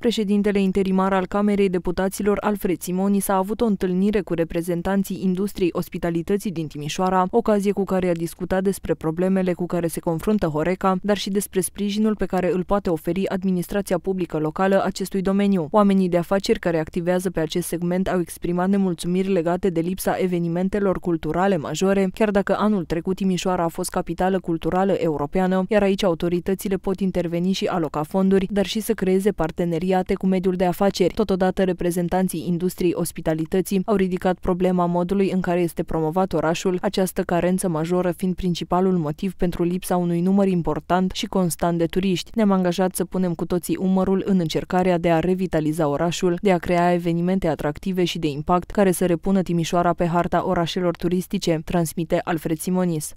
Președintele interimar al Camerei Deputaților, Alfred Simoni, s-a avut o întâlnire cu reprezentanții industriei ospitalității din Timișoara, ocazie cu care a discutat despre problemele cu care se confruntă Horeca, dar și despre sprijinul pe care îl poate oferi administrația publică locală acestui domeniu. Oamenii de afaceri care activează pe acest segment au exprimat nemulțumiri legate de lipsa evenimentelor culturale majore, chiar dacă anul trecut Timișoara a fost capitală culturală europeană, iar aici autoritățile pot interveni și aloca fonduri, dar și să creeze parteneri parteneriate cu mediul de afaceri. Totodată, reprezentanții industriei ospitalității au ridicat problema modului în care este promovat orașul, această carență majoră fiind principalul motiv pentru lipsa unui număr important și constant de turiști. Ne-am angajat să punem cu toții umărul în încercarea de a revitaliza orașul, de a crea evenimente atractive și de impact care să repună Timișoara pe harta orașelor turistice, transmite Alfred Simonis.